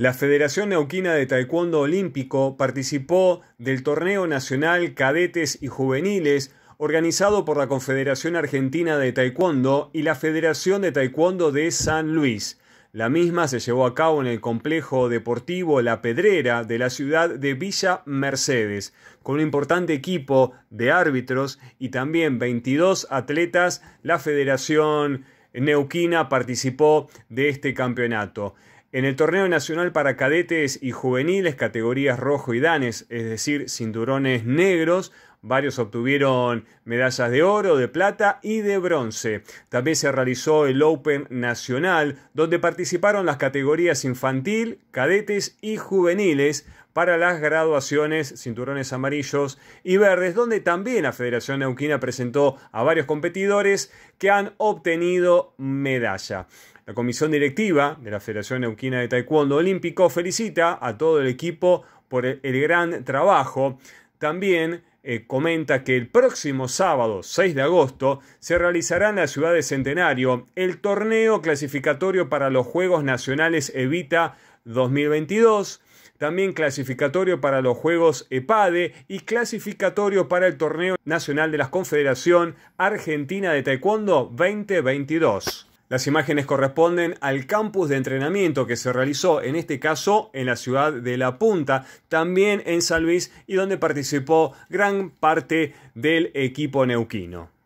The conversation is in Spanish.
La Federación Neuquina de Taekwondo Olímpico participó del Torneo Nacional Cadetes y Juveniles organizado por la Confederación Argentina de Taekwondo y la Federación de Taekwondo de San Luis. La misma se llevó a cabo en el complejo deportivo La Pedrera de la ciudad de Villa Mercedes, con un importante equipo de árbitros y también 22 atletas. La Federación Neuquina participó de este campeonato. En el torneo nacional para cadetes y juveniles, categorías rojo y danes, es decir, cinturones negros, Varios obtuvieron medallas de oro, de plata y de bronce. También se realizó el Open Nacional, donde participaron las categorías infantil, cadetes y juveniles para las graduaciones cinturones amarillos y verdes, donde también la Federación Neuquina presentó a varios competidores que han obtenido medalla. La comisión directiva de la Federación Neuquina de Taekwondo Olímpico felicita a todo el equipo por el gran trabajo. También eh, comenta que el próximo sábado 6 de agosto se realizará en la ciudad de Centenario el torneo clasificatorio para los Juegos Nacionales Evita 2022, también clasificatorio para los Juegos EPADE y clasificatorio para el Torneo Nacional de la Confederación Argentina de Taekwondo 2022. Las imágenes corresponden al campus de entrenamiento que se realizó, en este caso en la ciudad de La Punta, también en San Luis, y donde participó gran parte del equipo neuquino.